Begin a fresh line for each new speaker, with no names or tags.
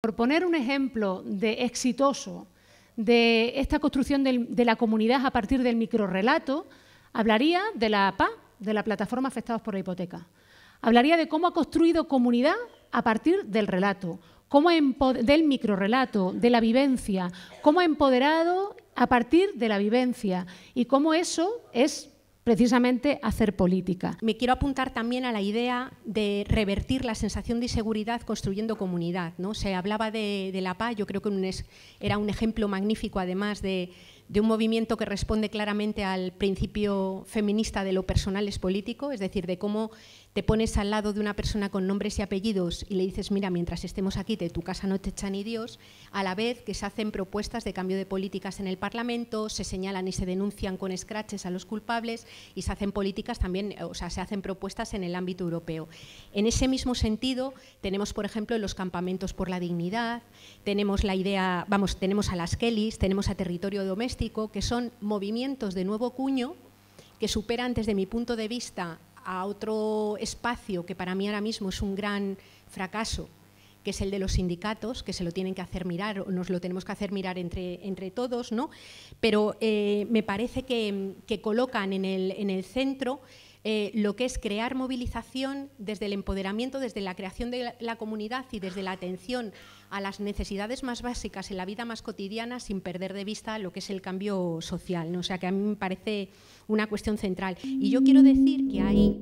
Por poner un ejemplo de exitoso de esta construcción de la comunidad a partir del microrrelato, hablaría de la APA, de la plataforma Afectados por la Hipoteca. Hablaría de cómo ha construido comunidad a partir del relato, cómo del microrrelato, de la vivencia, cómo ha empoderado a partir de la vivencia y cómo eso es precisamente hacer política. Me quiero apuntar
también a la idea de revertir la sensación de inseguridad construyendo comunidad. ¿no? Se hablaba de, la paz, yo creo que era un ejemplo magnífico además de de un movimiento que responde claramente al principio feminista de lo personal es político, es decir, de cómo te pones al lado de una persona con nombres y apellidos y le dices, mira, mientras estemos aquí de tu casa no te echan ni Dios, a la vez que se hacen propuestas de cambio de políticas en el Parlamento, se señalan y se denuncian con escraches a los culpables y se hacen políticas también, o sea, se hacen propuestas en el ámbito europeo. En ese mismo sentido, tenemos, por ejemplo, los campamentos por la dignidad, tenemos la idea, vamos, tenemos a las Kellys, tenemos a territorio doméstico, que son movimientos de nuevo cuño, que superan desde mi punto de vista a otro espacio que para mí ahora mismo es un gran fracaso, que es el de los sindicatos, que se lo tienen que hacer mirar, o nos lo tenemos que hacer mirar entre, entre todos, ¿no? pero eh, me parece que, colocan en el, en el centro eh, lo que es crear movilización desde el empoderamiento, desde la creación de la, comunidad y desde la atención a las necesidades más básicas en la vida más cotidiana sin perder de vista lo que es el cambio social. O sea que a mí me parece una cuestión central. Y yo quiero decir que ahí...